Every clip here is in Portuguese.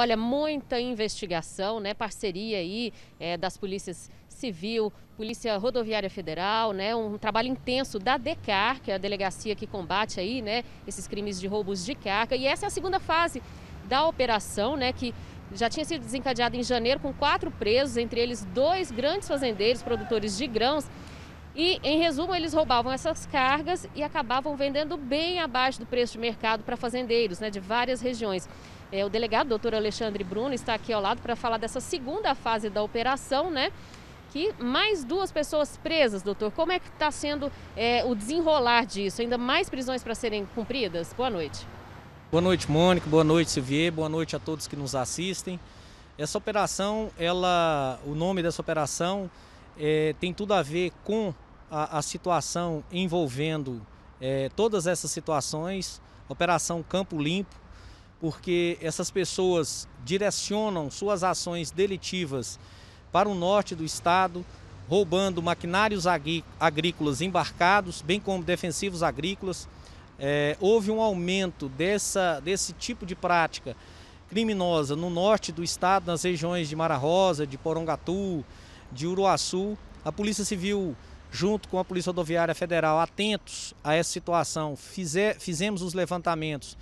Olha, muita investigação, né? Parceria aí é, das polícias civil, Polícia Rodoviária Federal, né? Um trabalho intenso da DECAR, que é a delegacia que combate aí, né? Esses crimes de roubos de carga. E essa é a segunda fase da operação, né? Que já tinha sido desencadeada em janeiro com quatro presos, entre eles dois grandes fazendeiros, produtores de grãos. E, em resumo, eles roubavam essas cargas e acabavam vendendo bem abaixo do preço de mercado para fazendeiros né, de várias regiões. É, o delegado, doutor Alexandre Bruno, está aqui ao lado para falar dessa segunda fase da operação, né? Que mais duas pessoas presas, doutor. Como é que está sendo é, o desenrolar disso? Ainda mais prisões para serem cumpridas? Boa noite. Boa noite, Mônica. Boa noite, Silvier. Boa noite a todos que nos assistem. Essa operação, ela, o nome dessa operação é, tem tudo a ver com a, a situação envolvendo é, todas essas situações. Operação Campo Limpo, porque essas pessoas direcionam suas ações delitivas para o norte do estado, roubando maquinários agrícolas embarcados, bem como defensivos agrícolas. É, houve um aumento dessa, desse tipo de prática criminosa no norte do estado, nas regiões de Mara Rosa, de Porongatu, de Uruaçu. A Polícia Civil, junto com a Polícia Rodoviária Federal, atentos a essa situação, fizer, fizemos os levantamentos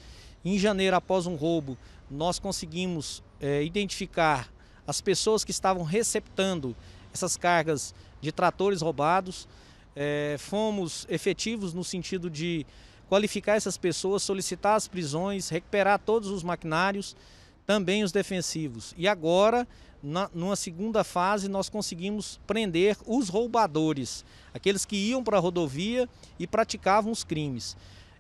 em janeiro, após um roubo, nós conseguimos é, identificar as pessoas que estavam receptando essas cargas de tratores roubados. É, fomos efetivos no sentido de qualificar essas pessoas, solicitar as prisões, recuperar todos os maquinários, também os defensivos. E agora, na, numa segunda fase, nós conseguimos prender os roubadores, aqueles que iam para a rodovia e praticavam os crimes.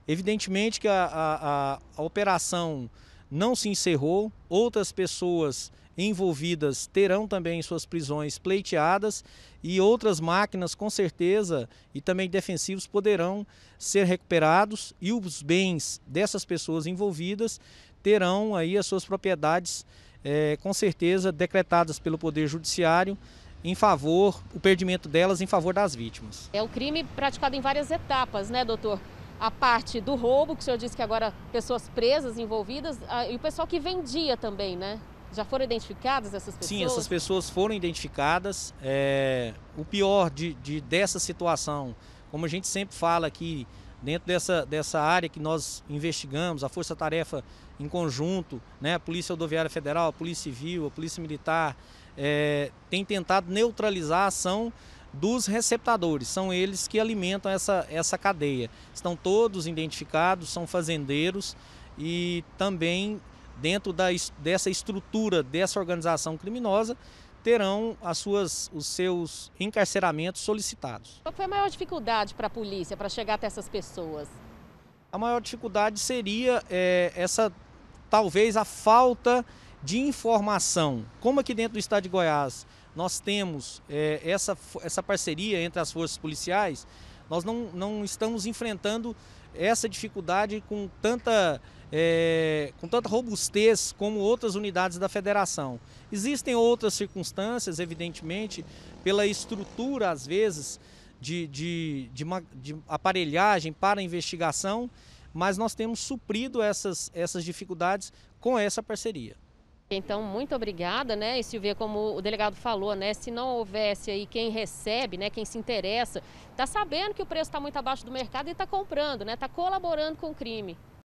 Evidentemente que a, a, a operação não se encerrou, outras pessoas envolvidas terão também suas prisões pleiteadas e outras máquinas, com certeza, e também defensivos poderão ser recuperados e os bens dessas pessoas envolvidas terão aí as suas propriedades, é, com certeza, decretadas pelo Poder Judiciário em favor, o perdimento delas em favor das vítimas. É o crime praticado em várias etapas, né, doutor? a parte do roubo, que o senhor disse que agora pessoas presas envolvidas, ah, e o pessoal que vendia também, né? Já foram identificadas essas pessoas? Sim, essas pessoas foram identificadas. É, o pior de, de, dessa situação, como a gente sempre fala aqui, dentro dessa, dessa área que nós investigamos, a Força Tarefa em conjunto, né, a Polícia Rodoviária Federal, a Polícia Civil, a Polícia Militar, é, tem tentado neutralizar a ação dos receptadores, são eles que alimentam essa, essa cadeia. Estão todos identificados, são fazendeiros e também dentro da, dessa estrutura dessa organização criminosa terão as suas, os seus encarceramentos solicitados. Qual foi a maior dificuldade para a polícia para chegar até essas pessoas? A maior dificuldade seria é, essa, talvez, a falta de informação. Como aqui dentro do estado de Goiás nós temos é, essa, essa parceria entre as forças policiais, nós não, não estamos enfrentando essa dificuldade com tanta, é, com tanta robustez como outras unidades da federação. Existem outras circunstâncias, evidentemente, pela estrutura, às vezes, de, de, de, uma, de aparelhagem para investigação, mas nós temos suprido essas, essas dificuldades com essa parceria. Então, muito obrigada, né? E Silvia, como o delegado falou, né? Se não houvesse aí quem recebe, né? Quem se interessa, está sabendo que o preço está muito abaixo do mercado e está comprando, né? Está colaborando com o crime.